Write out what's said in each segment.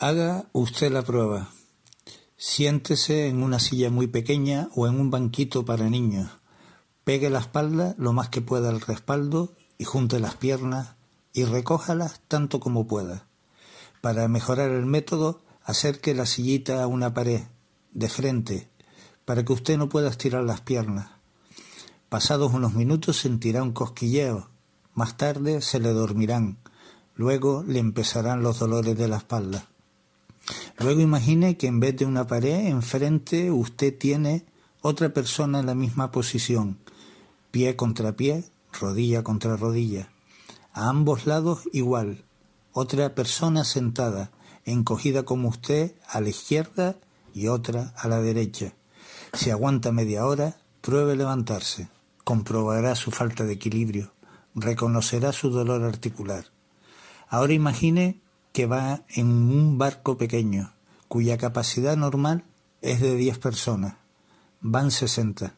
Haga usted la prueba. Siéntese en una silla muy pequeña o en un banquito para niños. Pegue la espalda lo más que pueda al respaldo y junte las piernas y recójalas tanto como pueda. Para mejorar el método, acerque la sillita a una pared, de frente, para que usted no pueda estirar las piernas. Pasados unos minutos sentirá un cosquilleo, más tarde se le dormirán, luego le empezarán los dolores de la espalda. Luego imagine que en vez de una pared enfrente usted tiene otra persona en la misma posición, pie contra pie, rodilla contra rodilla. A ambos lados igual, otra persona sentada, encogida como usted a la izquierda y otra a la derecha. Si aguanta media hora, pruebe levantarse. Comprobará su falta de equilibrio, reconocerá su dolor articular. Ahora imagine que va en un barco pequeño, cuya capacidad normal es de 10 personas. Van 60.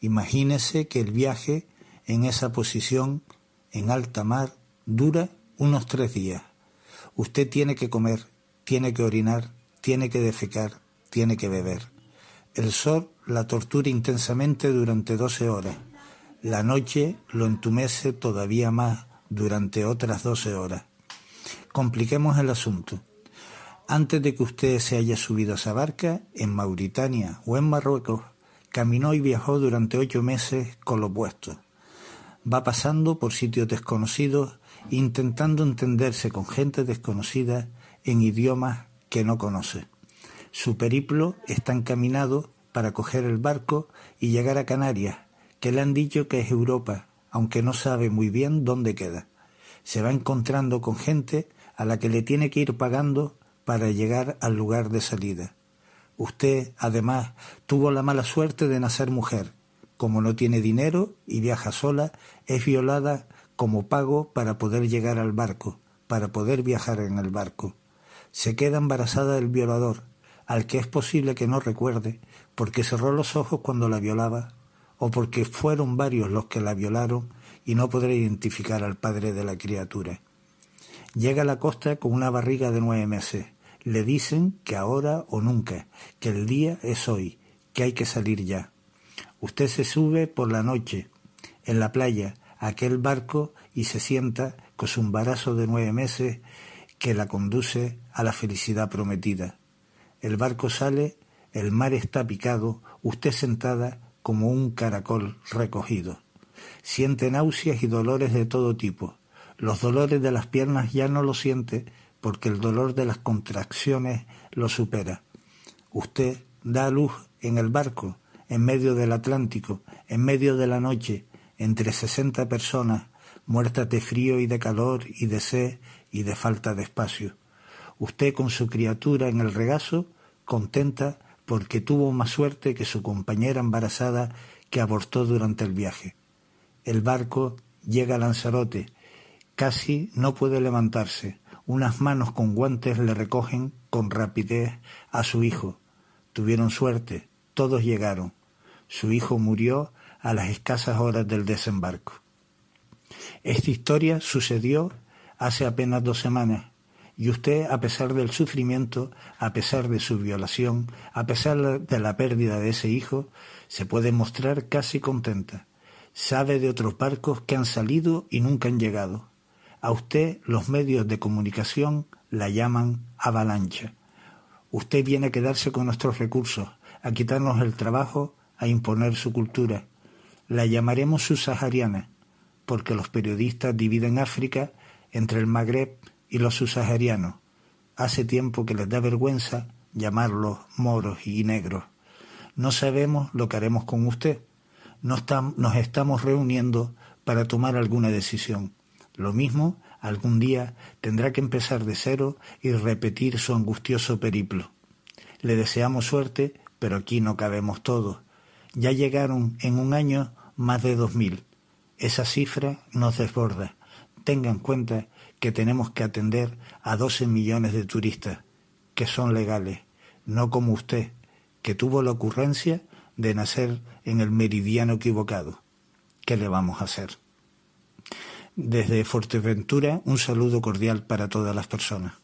Imagínese que el viaje en esa posición, en alta mar, dura unos tres días. Usted tiene que comer, tiene que orinar, tiene que defecar, tiene que beber. El sol la tortura intensamente durante 12 horas. La noche lo entumece todavía más durante otras 12 horas compliquemos el asunto. Antes de que usted se haya subido a esa barca, en Mauritania o en Marruecos, caminó y viajó durante ocho meses con los puestos. Va pasando por sitios desconocidos, intentando entenderse con gente desconocida en idiomas que no conoce. Su periplo está encaminado para coger el barco y llegar a Canarias, que le han dicho que es Europa, aunque no sabe muy bien dónde queda. Se va encontrando con gente a la que le tiene que ir pagando para llegar al lugar de salida. Usted, además, tuvo la mala suerte de nacer mujer. Como no tiene dinero y viaja sola, es violada como pago para poder llegar al barco, para poder viajar en el barco. Se queda embarazada del violador, al que es posible que no recuerde, porque cerró los ojos cuando la violaba, o porque fueron varios los que la violaron y no podrá identificar al padre de la criatura. Llega a la costa con una barriga de nueve meses. Le dicen que ahora o nunca, que el día es hoy, que hay que salir ya. Usted se sube por la noche, en la playa, a aquel barco y se sienta con su embarazo de nueve meses que la conduce a la felicidad prometida. El barco sale, el mar está picado, usted sentada como un caracol recogido. Siente náuseas y dolores de todo tipo. Los dolores de las piernas ya no lo siente porque el dolor de las contracciones lo supera. Usted da luz en el barco, en medio del Atlántico, en medio de la noche, entre sesenta personas, muertas de frío y de calor y de sed y de falta de espacio. Usted con su criatura en el regazo, contenta porque tuvo más suerte que su compañera embarazada que abortó durante el viaje. El barco llega a Lanzarote, Casi no puede levantarse. Unas manos con guantes le recogen con rapidez a su hijo. Tuvieron suerte, todos llegaron. Su hijo murió a las escasas horas del desembarco. Esta historia sucedió hace apenas dos semanas y usted, a pesar del sufrimiento, a pesar de su violación, a pesar de la pérdida de ese hijo, se puede mostrar casi contenta. Sabe de otros barcos que han salido y nunca han llegado. A usted los medios de comunicación la llaman avalancha. Usted viene a quedarse con nuestros recursos, a quitarnos el trabajo, a imponer su cultura. La llamaremos subsahariana, porque los periodistas dividen África entre el Magreb y los subsaharianos. Hace tiempo que les da vergüenza llamarlos moros y negros. No sabemos lo que haremos con usted. nos estamos reuniendo para tomar alguna decisión. Lo mismo, algún día tendrá que empezar de cero y repetir su angustioso periplo. Le deseamos suerte, pero aquí no cabemos todos. Ya llegaron en un año más de dos mil. Esa cifra nos desborda. Tenga en cuenta que tenemos que atender a doce millones de turistas, que son legales, no como usted, que tuvo la ocurrencia de nacer en el meridiano equivocado. ¿Qué le vamos a hacer? Desde Fuerteventura, un saludo cordial para todas las personas.